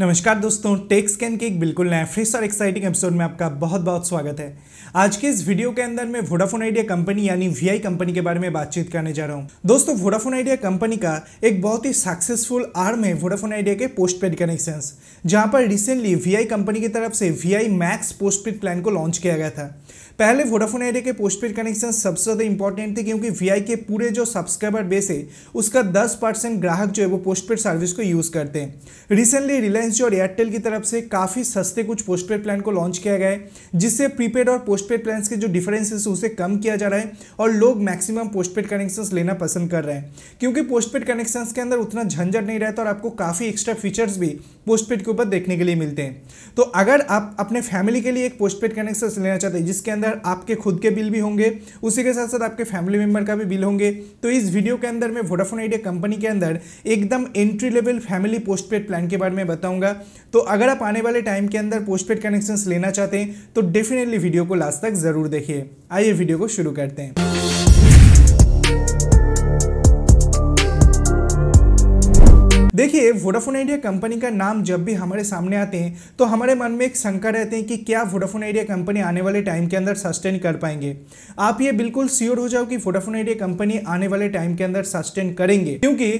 नमस्कार दोस्तों take scan के एक बिल्कुल नया फ्रेश और एक्साइटिंग एपिसोड में आपका बहुत बहुत स्वागत है आज के इस वीडियो के अंदर मैं वोडाफोन आइडिया कंपनी यानी वीआई कंपनी के बारे में बातचीत करने जा रहा हूँ दोस्तों वोडाफोन आइडिया कंपनी का एक बहुत ही सक्सेसफुल आर्म है वोडाफोन आइडिया के पोस्ट पेड कनेक्शन जहाँ पर रिसेंटली वी कंपनी की तरफ से Vi Max postpaid plan को लॉन्च किया गया था पहले वोडाफोन आइडिया के पोस्ट पेड कनेक्शन सबसे ज़्यादा इंपॉर्टेंट थे क्योंकि वी के पूरे जो सब्सक्राइबर बेस है उसका दस ग्राहक जो है वो पोस्ट पेड सर्विस को यूज़ करते हैं रिसेंटली रिलायंस एनसी और एयरटेल की तरफ से काफ़ी सस्ते कुछ पोस्टपेड प्लान को लॉन्च किया गया है जिससे प्रीपेड और पोस्टपेड प्लान्स के जो डिफरेंसेस उसे कम किया जा रहा है और लोग मैक्सिमम पोस्टपेड कनेक्शंस लेना पसंद कर रहे हैं क्योंकि पोस्टपेड कनेक्शंस के अंदर उतना झंझट नहीं रहता और आपको काफ़ी एक्स्ट्रा फीचर्स भी पोस्टपेड के ऊपर देखने के लिए मिलते हैं तो अगर आप अपने फैमिली के लिए एक पोस्टपेड कनेक्शंस लेना चाहते हैं जिसके अंदर आपके खुद के बिल भी होंगे उसी के साथ साथ आपके फैमिली मेम्बर का भी बिल होंगे तो इस वीडियो के अंदर मैं वोडाफोन आइडिया कंपनी के अंदर एकदम entry level family postpaid plan के बारे में बताऊँगा करूंगा तो अगर आप आने वाले टाइम के अंदर पोस्टपेड कनेक्शन लेना चाहते हैं तो डेफिनेटली वीडियो को लास्ट तक ज़रूर देखिए आइए वीडियो को शुरू करते हैं देखिए वोडाफोन आइडिया कंपनी का नाम जब भी हमारे सामने आते हैं तो हमारे मन में एक शंका रहते हैं कि क्या वोडाफोन आइडिया कंपनी आने वाले टाइम के अंदर सस्टेन कर पाएंगे आप ये बिल्कुल श्योर हो जाओ कि वोडाफोन आइडिया कंपनी आने वाले टाइम के अंदर सस्टेन करेंगे क्योंकि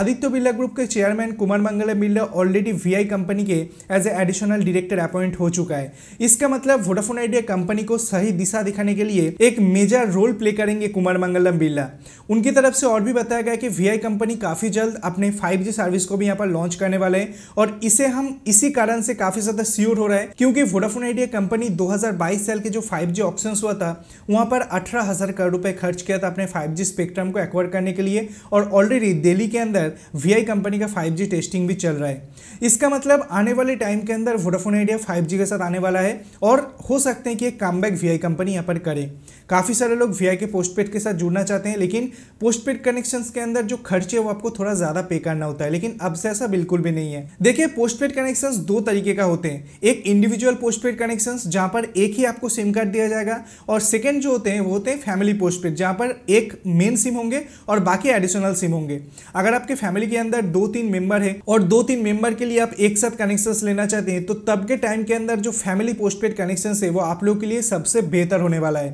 आदित्य बिरला ग्रुप के chairman Kumar Mangalam Birla already Vi company के as a additional director appoint हो चुका है इसका मतलब वोडाफोन आइडिया कंपनी को सही दिशा दिखाने के लिए एक मेजर रोल प्ले करेंगे कुमार मंगलम बिरला उनकी तरफ से और भी बताया गया कि वी कंपनी काफ़ी जल्द अपने फाइव सर्विस को भी यहाँ पर लॉन्च करने वाले हैं और इसे हम इसी कारण से काफ़ी ज़्यादा श्योर हो रहा है क्योंकि वोडाफोन आइडिया कंपनी 2022 साल के जो 5G ऑप्शन हुआ था वहां पर अठारह हज़ार करोड़ रुपए खर्च किया था अपने 5G स्पेक्ट्रम को एक्वायर करने के लिए और ऑलरेडी दिल्ली के अंदर वी कंपनी का 5G टेस्टिंग भी चल रहा है इसका मतलब आने वाले टाइम के अंदर वोडाफोन आइडिया 5G के साथ आने वाला है और हो सकते हैं कि एक कम बैक वी कंपनी यहाँ पर करे काफ़ी सारे लोग वी के पोस्टपेड के साथ जुड़ना चाहते हैं लेकिन पोस्ट पेड कनेक्शन के अंदर जो खर्चे वो आपको थोड़ा ज़्यादा पे करना होता है लेकिन अब से ऐसा बिल्कुल भी नहीं है देखिए पोस्टपेड कनेक्शंस दो तरीके का होते हैं एक इंडिविजुअल पोस्टपेड कनेक्शंस जहां पर एक ही आपको सिम कार्ड दिया जाएगा और सेकेंड जो होते हैं वो होते हैं फैमिली पोस्टपेड जहां पर एक मेन सिम होंगे और बाकी एडिशनल सिम होंगे अगर आपके फैमिली के अंदर दो तीन मेंबर है और दो तीन मेंबर के लिए आप एक साथ कनेक्शन लेना चाहते हैं तो तब के टाइम के अंदर जो फैमिली पोस्टपेड कनेक्शन है वो आप लोग के लिए सबसे बेहतर होने वाला है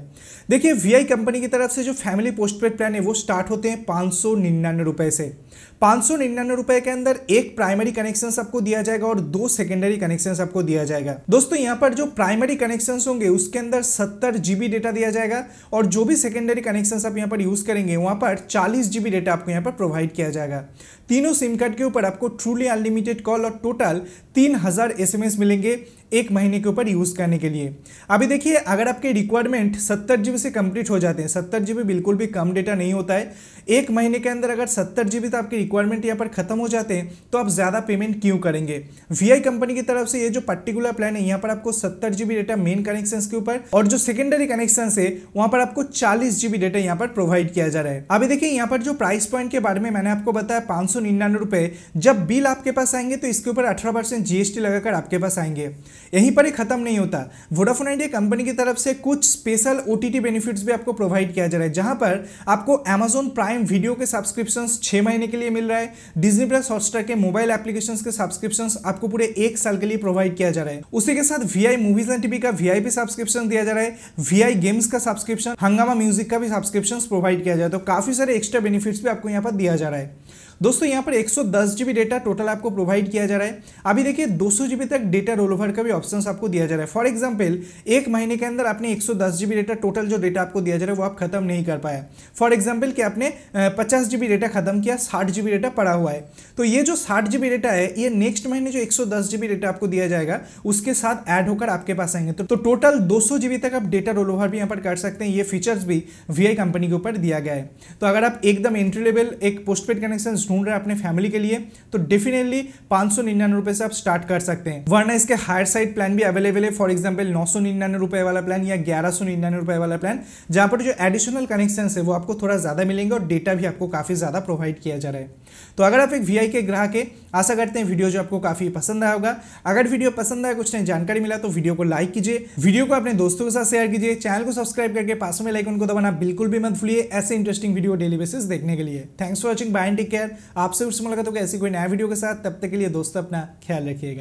देखिए वी कंपनी की तरफ से जो फैमिली पोस्टपेड प्लान है वो स्टार्ट होते हैं पांच सौ निन्यानवे रुपए से पांच सौ निन्यानवे रुपए के अंदर एक प्राइमरी कनेक्शन आपको दिया जाएगा और दो सेकेंडरी कनेक्शन आपको दिया जाएगा दोस्तों यहाँ पर जो प्राइमरी कनेक्शन होंगे उसके अंदर सत्तर जीबी डेटा दिया जाएगा और जो भी सेकेंडरी कनेक्शन आप यहाँ पर यूज करेंगे वहां पर चालीस जीबी डेटा आपको यहाँ पर प्रोवाइड किया जाएगा तीनों सिम कार्ड के ऊपर आपको ट्रूली अनलिमिटेड कॉल और टोटल तीन हजार एस मिलेंगे एक महीने के ऊपर यूज़ करने के लिए अभी देखिए अगर आपके रिक्वायरमेंट सत्तर जी से कंप्लीट हो जाते हैं सत्तर जी बिल्कुल भी कम डेटा नहीं होता है एक महीने के अंदर अगर सत्तर जी तो आपके रिक्वायरमेंट यहाँ पर खत्म हो जाते हैं तो आप ज़्यादा पेमेंट क्यों करेंगे वी कंपनी की तरफ से ये जो पर्टिकुलर प्लान है यहाँ पर आपको सत्तर जी डेटा मेन कनेक्शन के ऊपर और जो सेकेंडरी कनेक्शन है वहाँ पर आपको चालीस जी डेटा यहाँ पर प्रोवाइड किया जा रहा है अभी देखिए यहाँ पर जो प्राइस पॉइंट के बारे में मैंने आपको बताया पाँच सौ निन्यानवे जब बिल आपके पास आएंगे तो इसके ऊपर अठारह परसेंट जीएसटी लगाकर आपके पास आएंगे यहीं पर ही खत्म नहीं होता वोडाफोन आइडिया कंपनी की तरफ से कुछ स्पेशल ओ बेनिफिट्स भी आपको प्रोवाइड किया जा रहा है जहां पर आपको अमेजोन प्राइम वीडियो के सब्सक्रिप्शन छः महीने के लिए मिल रहा है डिजनी प्लस हॉटस्टार के मोबाइल एप्लीकेशन के सब्सक्रिप्शन आपको पूरे एक साल के लिए प्रोवाइड किया जा रहा है उसी के साथ वी मूवीज एंड टीवी का वी सब्सक्रिप्शन दिया जा रहा है वी गेम्स का सब्सक्रिप्शन हंगामा म्यूजिक का भी सब्सक्रिप्शन प्रोवाइड किया जा रहा है तो काफी सारे एक्स्ट्रा बेनिफिट्स भी आपको यहाँ पर दिया जा रहा है दोस्तों यहाँ पर एक जीबी डेटा टोटल आपको प्रोवाइड किया जा रहा है अभी देखिए दो जीबी तक डेटा रोल ओवर का भी ऑप्शन आपको दिया जा रहा है फॉर एग्जाम्पल एक महीने के अंदर आपने एक जीबी डेटा टोटल जो डेटा आपको दिया जा रहा है वो आप खत्म नहीं कर पाया फॉर एग्जाम्पल कि आपने पचास जीबी डेटा खत्म किया साठ जीबी डेटा पड़ा हुआ है तो ये जो साठ जीबी डेटा है ये नेक्स्ट महीने जो एक सौ दस जीबी डेटा आपको दिया जाएगा उसके साथ ऐड होकर आपके पास आएंगे तो, टोटल तो दो जीबी तक आप डेटा रोल ओवर भी यहाँ पर कर सकते हैं ये फीचर्स भी वी कंपनी के ऊपर दिया गया है तो अगर आप एकदम एंट्री लेवल एक पोस्टपेड कनेक्शन ढूंढ रहे हैं अपने फैमिली के लिए तो डेफिनेटली पांच सौ निन्यानवे रुपए से आप स्टार्ट कर सकते हैं वरना इसके हायर साइड प्लान भी अवेलेबल है फॉर एग्जाम्पल नौ सौ निन्यानवे रुपए वाला प्लान या ग्यारह सौ निन्यानवे रुपए वाला प्लान जहां पर जो एडिशनल कनेक्शन है वो आपको थोड़ा ज़्यादा मिलेंगे और डेटा भी आपको काफ़ी ज़्यादा प्रोवाइड किया जा रहा है तो अगर आप एक वी के ग्राहक है आशा करते हैं वीडियो जो आपको काफ़ी पसंद आया होगा अगर वीडियो पसंद आया कुछ नहीं जानकारी मिला तो वीडियो को लाइक कीजिए वीडियो को अपने दोस्तों के साथ शेयर कीजिए चैनल को सब्सक्राइब करके पास में लाइकन को दबाना बिल्कुल भी मत भूलिए ऐसे इंटरेस्टिंग वीडियो डेली बेसिस देखने के लिए thanks for watching bye take care आपसे उससे मुलाकात होगा ऐसी कोई नया वीडियो के साथ तब तक के लिए दोस्तों अपना ख्याल रखिएगा